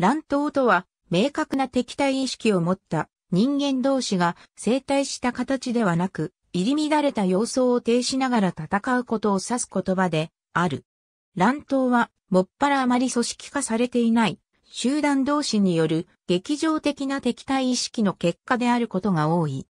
乱闘とは、明確な敵対意識を持った人間同士が生体した形ではなく、入り乱れた様相を呈しながら戦うことを指す言葉である。乱闘は、もっぱらあまり組織化されていない、集団同士による劇場的な敵対意識の結果であることが多い。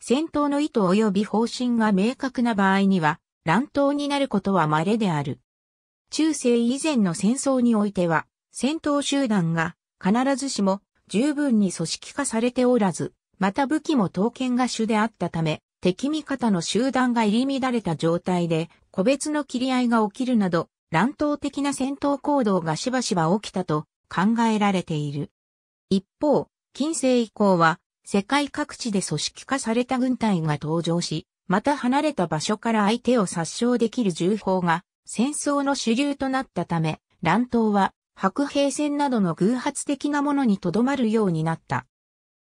戦闘の意図及び方針が明確な場合には、乱闘になることは稀である。中世以前の戦争においては、戦闘集団が必ずしも十分に組織化されておらず、また武器も刀剣が主であったため、敵味方の集団が入り乱れた状態で、個別の切り合いが起きるなど、乱闘的な戦闘行動がしばしば起きたと考えられている。一方、近世以降は、世界各地で組織化された軍隊が登場し、また離れた場所から相手を殺傷できる銃砲が戦争の主流となったため、乱闘は白兵戦などの偶発的なものにとどまるようになった。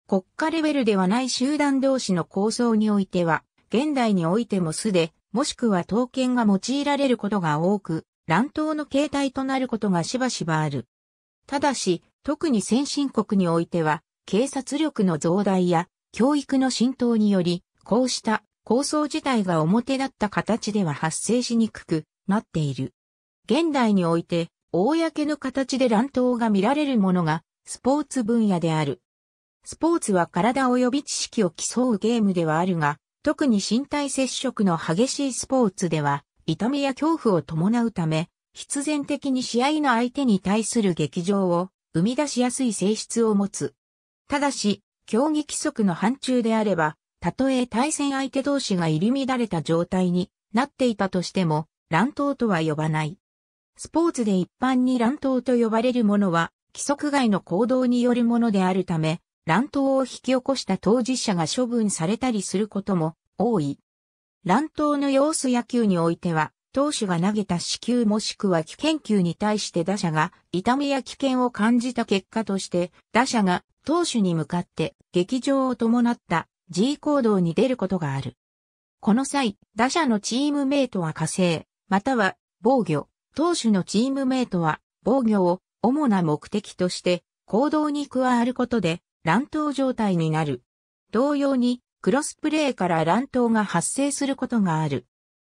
国家レベルではない集団同士の構想においては、現代においても素で、もしくは刀剣が用いられることが多く、乱闘の形態となることがしばしばある。ただし、特に先進国においては、警察力の増大や教育の浸透により、こうした構想自体が表立った形では発生しにくくなっている。現代において、公の形で乱闘が見られるものが、スポーツ分野である。スポーツは体及び知識を競うゲームではあるが、特に身体接触の激しいスポーツでは、痛みや恐怖を伴うため、必然的に試合の相手に対する劇場を生み出しやすい性質を持つ。ただし、競技規則の範疇であれば、たとえ対戦相手同士が入り乱れた状態になっていたとしても、乱闘とは呼ばない。スポーツで一般に乱闘と呼ばれるものは、規則外の行動によるものであるため、乱闘を引き起こした当事者が処分されたりすることも多い。乱闘の様子野球においては、投手が投げた死球もしくは危険球に対して打者が痛みや危険を感じた結果として、打者が投手に向かって劇場を伴った G 行動に出ることがある。この際、打者のチームメイトは火星、または防御、投手のチームメイトは防御を主な目的として行動に加わることで乱闘状態になる。同様にクロスプレーから乱闘が発生することがある。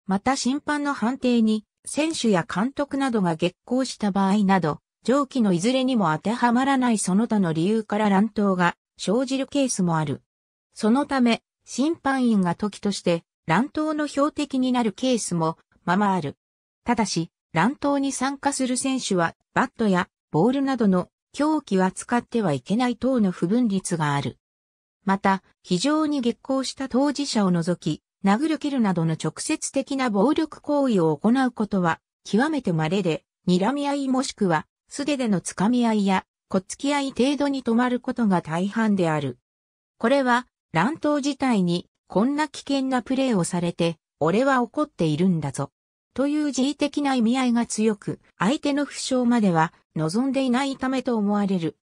また審判の判定に選手や監督などが激行した場合など、上記のいずれにも当てはまらないその他の理由から乱闘が生じるケースもある。そのため、審判員が時として乱闘の標的になるケースもままある。ただし、乱闘に参加する選手は、バットやボールなどの凶器は使ってはいけない等の不分率がある。また、非常に激行した当事者を除き、殴る蹴るなどの直接的な暴力行為を行うことは、極めて稀で、睨み合いもしくは、素手でのつかみ合いや、こっつき合い程度に止まることが大半である。これは、乱闘自体に、こんな危険なプレーをされて、俺は怒っているんだぞ。という自意的な意味合いが強く、相手の負傷までは望んでいないためと思われる。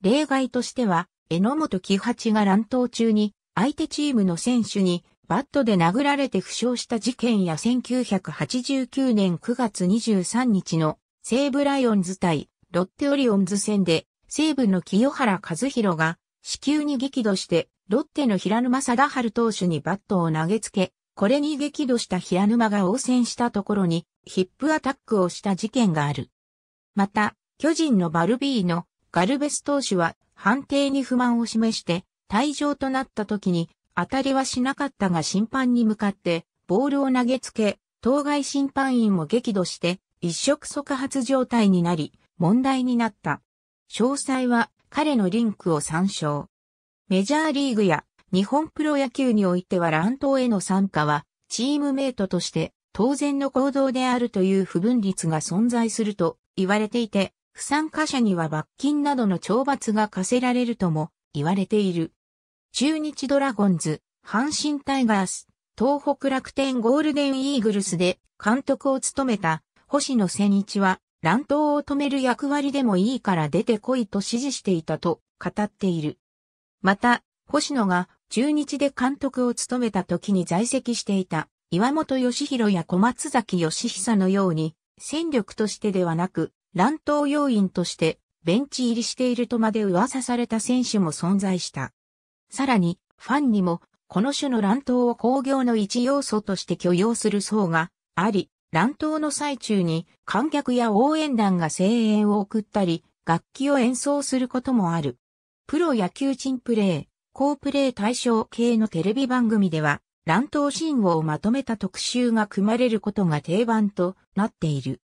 例外としては、榎本喜八が乱闘中に、相手チームの選手に、バットで殴られて負傷した事件や1989年9月23日の西武ライオンズ対ロッテオリオンズ戦で西武の清原和弘が死急に激怒してロッテの平沼貞治投手にバットを投げつけこれに激怒した平沼が応戦したところにヒップアタックをした事件がある。また、巨人のバルビーのガルベス投手は判定に不満を示して退場となった時に当たりはしなかったが審判に向かってボールを投げつけ、当該審判員も激怒して一触即発状態になり問題になった。詳細は彼のリンクを参照。メジャーリーグや日本プロ野球においては乱闘への参加は、チームメイトとして当然の行動であるという不分率が存在すると言われていて、不参加者には罰金などの懲罰が課せられるとも言われている。中日ドラゴンズ、阪神タイガース、東北楽天ゴールデンイーグルスで監督を務めた星野千一は乱闘を止める役割でもいいから出てこいと指示していたと語っている。また、星野が中日で監督を務めた時に在籍していた岩本義弘や小松崎義久のように、戦力としてではなく、乱闘要員としてベンチ入りしているとまで噂された選手も存在した。さらに、ファンにも、この種の乱闘を工業の一要素として許容する層があり、乱闘の最中に観客や応援団が声援を送ったり、楽器を演奏することもある。プロ野球ンプレー、コープレイ対象系のテレビ番組では、乱闘信号をまとめた特集が組まれることが定番となっている。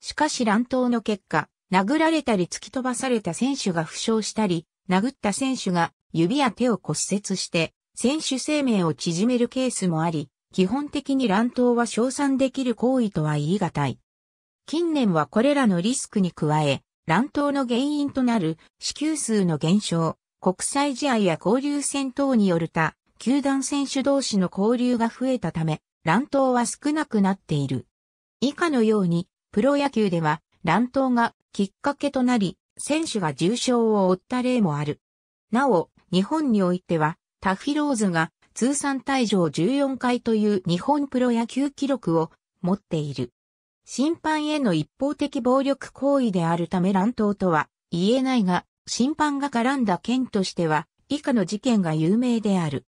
しかし乱闘の結果、殴られたり突き飛ばされた選手が負傷したり、殴った選手が指や手を骨折して、選手生命を縮めるケースもあり、基本的に乱闘は称賛できる行為とは言い難い。近年はこれらのリスクに加え、乱闘の原因となる支給数の減少、国際試合や交流戦等による他、球団選手同士の交流が増えたため、乱闘は少なくなっている。以下のように、プロ野球では乱闘がきっかけとなり、選手が重傷を負った例もある。なお、日本においては、タフィローズが通算退場14回という日本プロ野球記録を持っている。審判への一方的暴力行為であるため乱闘とは言えないが、審判が絡んだ件としては、以下の事件が有名である。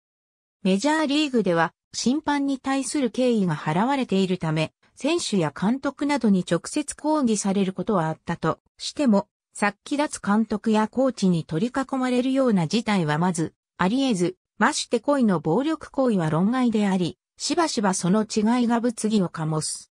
メジャーリーグでは、審判に対する敬意が払われているため、選手や監督などに直接抗議されることはあったとしても、殺気立つ監督やコーチに取り囲まれるような事態はまず、あり得ず、まして恋の暴力行為は論外であり、しばしばその違いが物議を醸す。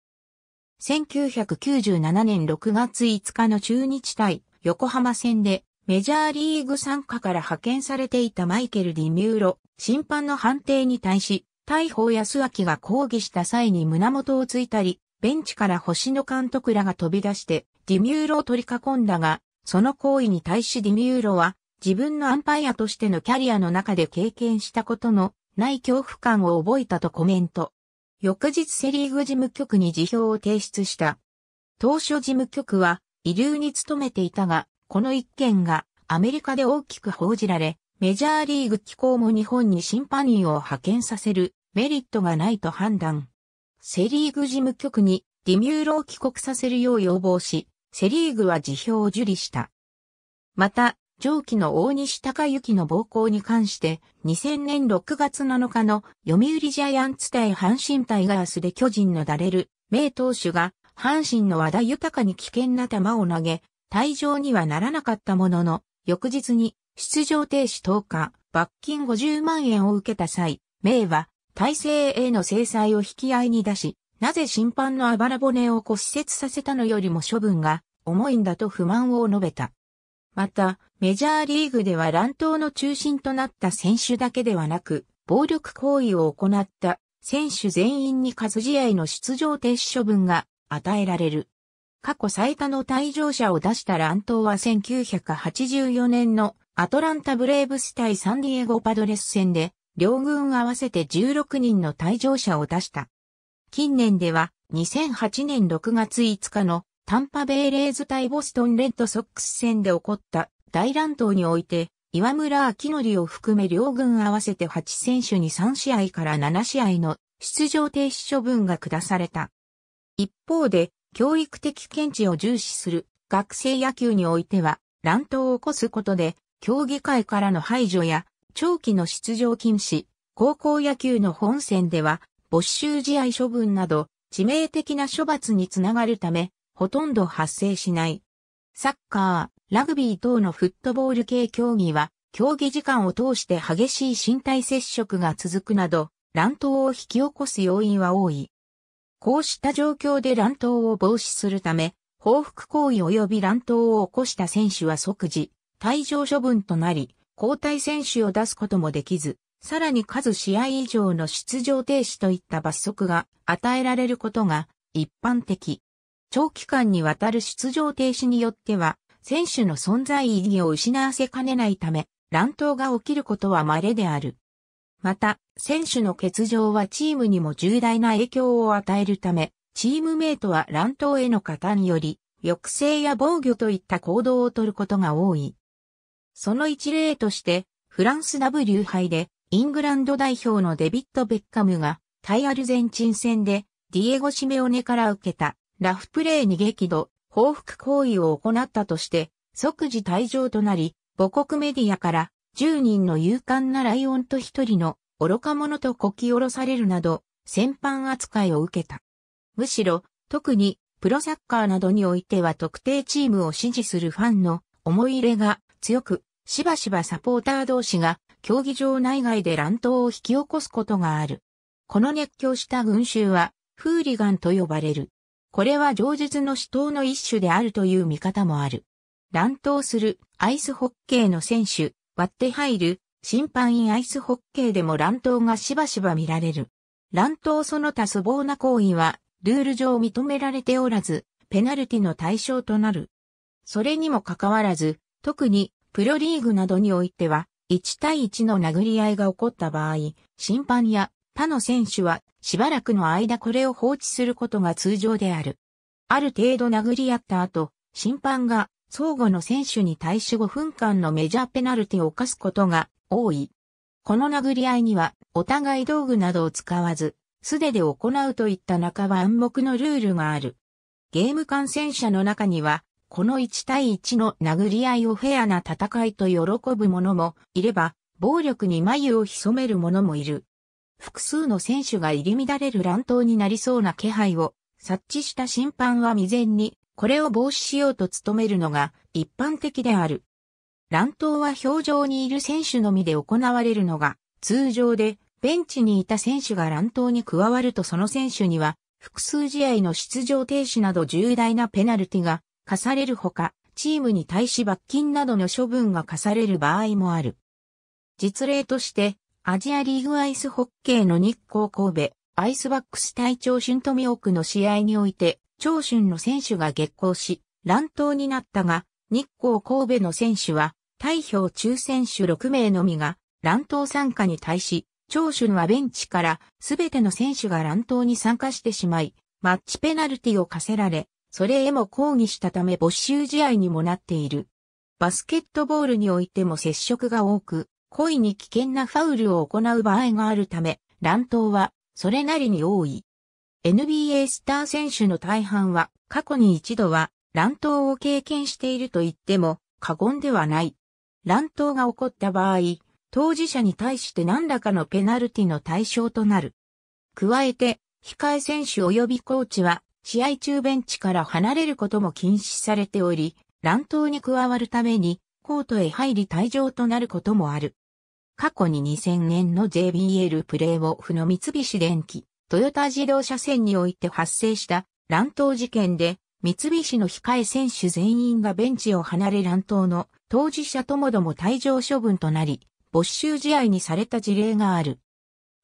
1997年6月5日の中日対横浜戦でメジャーリーグ参加から派遣されていたマイケル・ディミューロ、審判の判定に対し、大砲安明が抗議した際に胸元をついたり、ベンチから星野監督らが飛び出して、ディミューロを取り囲んだが、その行為に対しディミューロは、自分のアンパイアとしてのキャリアの中で経験したことのない恐怖感を覚えたとコメント。翌日セリーグ事務局に辞表を提出した。当初事務局は、慰留に努めていたが、この一件がアメリカで大きく報じられ、メジャーリーグ機構も日本に審判員を派遣させるメリットがないと判断。セリーグ事務局にディミューロを帰国させるよう要望し、セリーグは辞表を受理した。また、上記の大西隆之の暴行に関して、2000年6月7日の読売ジャイアンツ対阪神タイガースで巨人のダレル、名投手が、阪神の和田豊に危険な球を投げ、退場にはならなかったものの、翌日に出場停止10日、罰金50万円を受けた際、名は体制への制裁を引き合いに出し、なぜ審判のあばら骨を骨折させたのよりも処分が重いんだと不満を述べた。また、メジャーリーグでは乱闘の中心となった選手だけではなく、暴力行為を行った選手全員に数試合の出場停止処分が与えられる。過去最多の退場者を出した乱闘は1984年のアトランタブレーブス対サンディエゴパドレス戦で両軍合わせて16人の退場者を出した。近年では2008年6月5日のタンパベイレーズ対ボストンレッドソックス戦で起こった大乱闘において岩村明則を含め両軍合わせて8選手に3試合から7試合の出場停止処分が下された。一方で、教育的見地を重視する学生野球においては乱闘を起こすことで競技会からの排除や長期の出場禁止、高校野球の本戦では没収試合処分など致命的な処罰につながるためほとんど発生しない。サッカー、ラグビー等のフットボール系競技は競技時間を通して激しい身体接触が続くなど乱闘を引き起こす要因は多い。こうした状況で乱闘を防止するため、報復行為及び乱闘を起こした選手は即時、退場処分となり、交代選手を出すこともできず、さらに数試合以上の出場停止といった罰則が与えられることが一般的。長期間にわたる出場停止によっては、選手の存在意義を失わせかねないため、乱闘が起きることは稀である。また、選手の欠場はチームにも重大な影響を与えるため、チームメイトは乱闘への加担により、抑制や防御といった行動をとることが多い。その一例として、フランス W 杯で、イングランド代表のデビット・ベッカムが、対アルゼンチン戦で、ディエゴ・シメオネから受けた、ラフプレーに激怒、報復行為を行ったとして、即時退場となり、母国メディアから、10人の勇敢なライオンと1人の愚か者とこき下ろされるなど、戦犯扱いを受けた。むしろ、特にプロサッカーなどにおいては特定チームを支持するファンの思い入れが強く、しばしばサポーター同士が競技場内外で乱闘を引き起こすことがある。この熱狂した群衆は、フーリガンと呼ばれる。これは常述の死闘の一種であるという見方もある。乱闘するアイスホッケーの選手、割って入る審判員アイスホッケーでも乱闘がしばしば見られる。乱闘その他粗暴な行為はルール上認められておらず、ペナルティの対象となる。それにもかかわらず、特にプロリーグなどにおいては、1対1の殴り合いが起こった場合、審判や他の選手はしばらくの間これを放置することが通常である。ある程度殴り合った後、審判が相互の選手に対し5分間のメジャーペナルティを犯すことが多い。この殴り合いには、お互い道具などを使わず、素手で行うといった中は暗黙のルールがある。ゲーム観戦者の中には、この1対1の殴り合いをフェアな戦いと喜ぶ者もいれば、暴力に眉を潜める者もいる。複数の選手が入り乱れる乱闘になりそうな気配を察知した審判は未然にこれを防止しようと努めるのが一般的である。乱闘は表情にいる選手のみで行われるのが通常で、ベンチにいた選手が乱闘に加わるとその選手には複数試合の出場停止など重大なペナルティが課されるほか、チームに対し罰金などの処分が課される場合もある。実例として、アジアリーグアイスホッケーの日光神戸、アイスバックス隊長春富奥の試合において、長春の選手が激行し、乱闘になったが、日光神戸の選手は、大表中選手6名のみが、乱闘参加に対し、長春はベンチから全ての選手が乱闘に参加してしまい、マッチペナルティを課せられ、それへも抗議したため没収試合にもなっている。バスケットボールにおいても接触が多く、故意に危険なファウルを行う場合があるため、乱闘はそれなりに多い。NBA スター選手の大半は過去に一度は乱闘を経験していると言っても過言ではない。乱闘が起こった場合、当事者に対して何らかのペナルティの対象となる。加えて、控え選手及びコーチは試合中ベンチから離れることも禁止されており、乱闘に加わるためにコートへ入り退場となることもある。過去に2000年の JBL プレーオフの三菱電機、トヨタ自動車線において発生した乱闘事件で、三菱の控え選手全員がベンチを離れ乱闘の当事者ともども退場処分となり、没収試合にされた事例がある。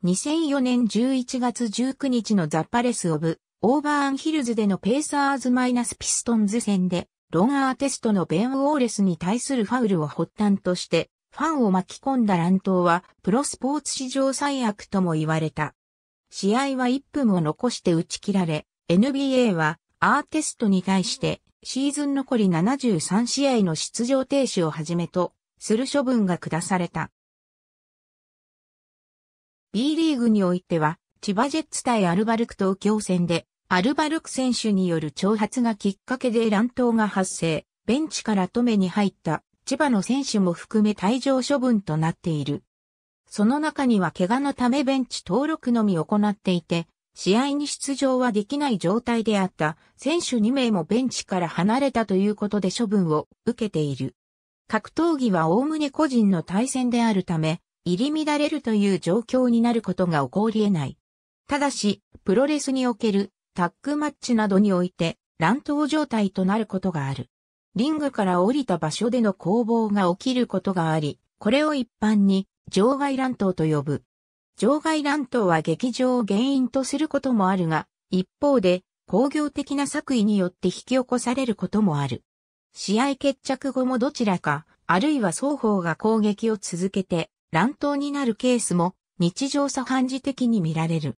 2004年11月19日のザ・パレス・オブ・オーバーンヒルズでのペーサーズ・マイナス・ピストンズ戦で、ロン・アーテストのベン・ウォーレスに対するファウルを発端として、ファンを巻き込んだ乱闘は、プロスポーツ史上最悪とも言われた。試合は1分を残して打ち切られ、NBA はアーティストに対してシーズン残り73試合の出場停止をはじめとする処分が下された。B リーグにおいては、千葉ジェッツ対アルバルク東京戦で、アルバルク選手による挑発がきっかけで乱闘が発生、ベンチから止めに入った千葉の選手も含め退場処分となっている。その中には怪我のためベンチ登録のみ行っていて、試合に出場はできない状態であった選手2名もベンチから離れたということで処分を受けている。格闘技は概ね個人の対戦であるため、入り乱れるという状況になることが起こり得ない。ただし、プロレスにおけるタッグマッチなどにおいて乱闘状態となることがある。リングから降りた場所での攻防が起きることがあり、これを一般に場外乱闘と呼ぶ。場外乱闘は劇場を原因とすることもあるが、一方で工業的な作為によって引き起こされることもある。試合決着後もどちらか、あるいは双方が攻撃を続けて乱闘になるケースも日常茶飯事的に見られる。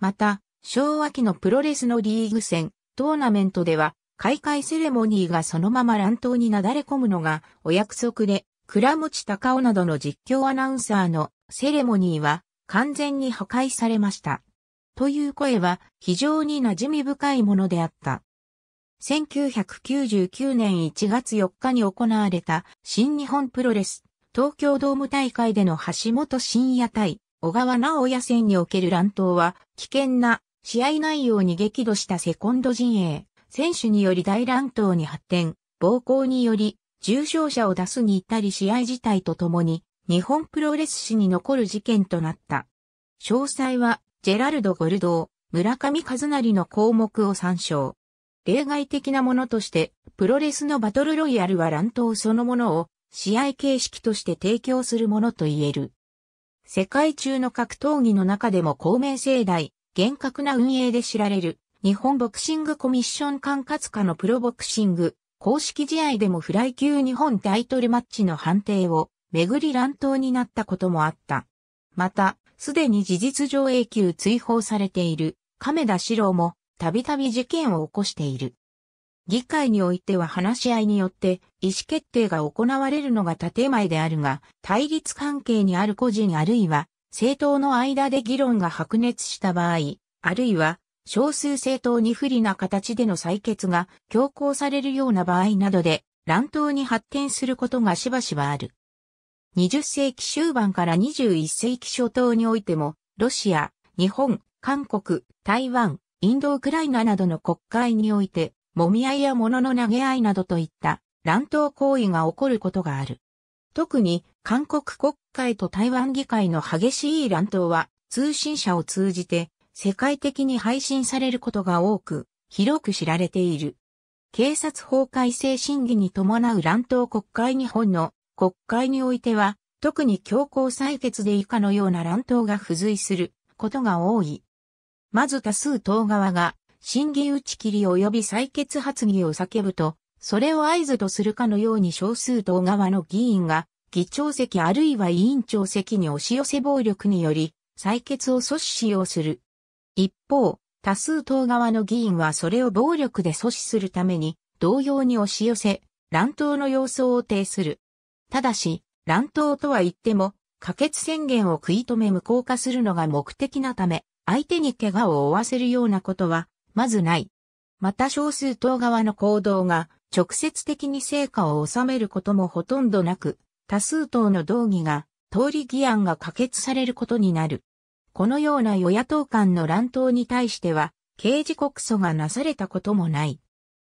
また、昭和期のプロレスのリーグ戦、トーナメントでは、開会セレモニーがそのまま乱闘になだれ込むのがお約束で、倉持隆夫などの実況アナウンサーのセレモニーは完全に破壊されました。という声は非常に馴染み深いものであった。1999年1月4日に行われた新日本プロレス東京ドーム大会での橋本深夜対小川直也戦における乱闘は危険な試合内容に激怒したセコンド陣営選手により大乱闘に発展暴行により重傷者を出すに至り試合自体とともに、日本プロレス史に残る事件となった。詳細は、ジェラルド・ゴルドー、村上和成の項目を参照。例外的なものとして、プロレスのバトルロイヤルは乱闘そのものを試合形式として提供するものと言える。世界中の格闘技の中でも公明正大、厳格な運営で知られる、日本ボクシングコミッション管轄下のプロボクシング公式試合でもフライ級日本タイトルマッチの判定をめぐり乱闘になったこともあった。また、すでに事実上永久追放されている亀田史郎もたびたび事件を起こしている。議会においては話し合いによって意思決定が行われるのが建前であるが、対立関係にある個人あるいは政党の間で議論が白熱した場合、あるいは少数政党に不利な形での採決が強行されるような場合などで乱闘に発展することがしばしばある。20世紀終盤から21世紀初頭においても、ロシア、日本、韓国、台湾、インドウクライナなどの国会において、もみ合いや物の投げ合いなどといった乱闘行為が起こることがある。特に韓国国会と台湾議会の激しい乱闘は通信社を通じて世界的に配信されることが多く、広く知られている。警察法改正審議に伴う乱闘国会日本の国会においては、特に強行採決で以下のような乱闘が付随することが多い。まず多数党側が審議打ち切り及び採決発議を叫ぶと、それを合図とするかのように少数党側の議員が議長席あるいは委員長席に押し寄せ暴力により採決を阻止しようする。一方、多数党側の議員はそれを暴力で阻止するために、同様に押し寄せ、乱闘の様相を呈する。ただし、乱闘とは言っても、可決宣言を食い止め無効化するのが目的なため、相手に怪我を負わせるようなことは、まずない。また少数党側の行動が、直接的に成果を収めることもほとんどなく、多数党の動議が、通り議案が可決されることになる。このような与野党間の乱闘に対しては、刑事告訴がなされたこともない。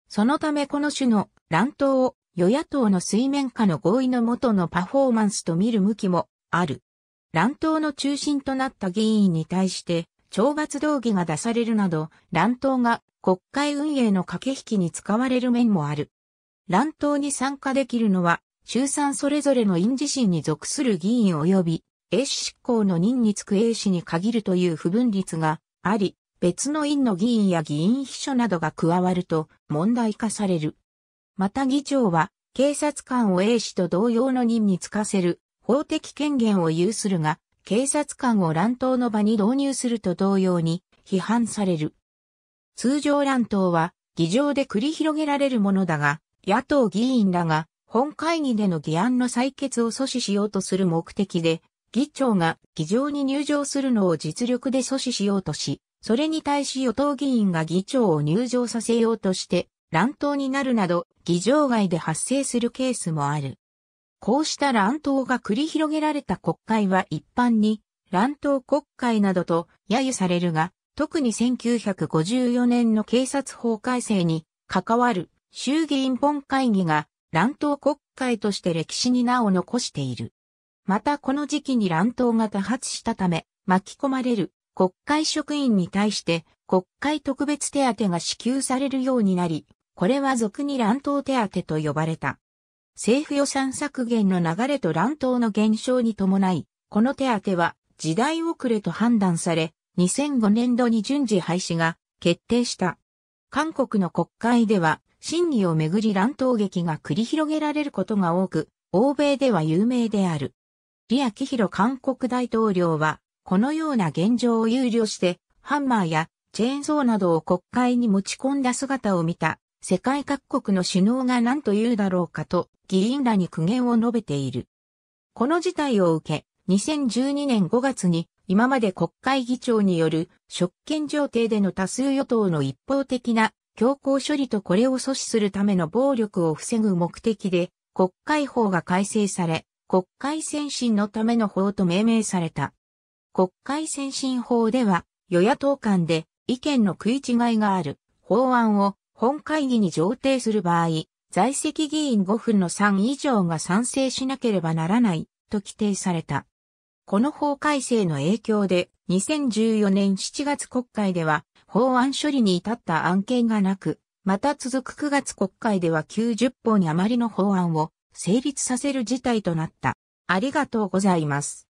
そのためこの種の乱闘を与野党の水面下の合意のもとのパフォーマンスと見る向きもある。乱闘の中心となった議員に対して、懲罰動議が出されるなど、乱闘が国会運営の駆け引きに使われる面もある。乱闘に参加できるのは、衆参それぞれの院自身に属する議員及び英氏執行の任につく英氏に限るという不分率があり、別の院の議員や議員秘書などが加わると問題化される。また議長は警察官を英氏と同様の任につかせる法的権限を有するが、警察官を乱闘の場に導入すると同様に批判される。通常乱闘は議場で繰り広げられるものだが、野党議員らが本会議での議案の採決を阻止しようとする目的で議長が議場に入場するのを実力で阻止しようとし、それに対し与党議員が議長を入場させようとして乱闘になるなど議場外で発生するケースもある。こうした乱闘が繰り広げられた国会は一般に乱闘国会などと揶揄されるが、特に1954年の警察法改正に関わる衆議院本会議が乱闘国会として歴史に名を残している。またこの時期に乱闘が多発したため、巻き込まれる国会職員に対して国会特別手当が支給されるようになり、これは俗に乱闘手当と呼ばれた。政府予算削減の流れと乱闘の減少に伴い、この手当は時代遅れと判断され、2005年度に順次廃止が決定した。韓国の国会では審議をめぐり乱闘劇が繰り広げられることが多く、欧米では有名である。李明ロ韓国大統領は、このような現状を憂慮して、ハンマーやチェーンソーなどを国会に持ち込んだ姿を見た、世界各国の首脳が何と言うだろうかと、議員らに苦言を述べている。この事態を受け、2012年5月に、今まで国会議長による職権上程での多数与党の一方的な強行処理とこれを阻止するための暴力を防ぐ目的で国会法が改正され、国会先進のための法と命名された。国会先進法では、与野党間で意見の食い違いがある法案を本会議に上呈する場合、在籍議員5分の3以上が賛成しなければならないと規定された。この法改正の影響で2014年7月国会では法案処理に至った案件がなく、また続く9月国会では90本余りの法案を成立させる事態となった。ありがとうございます。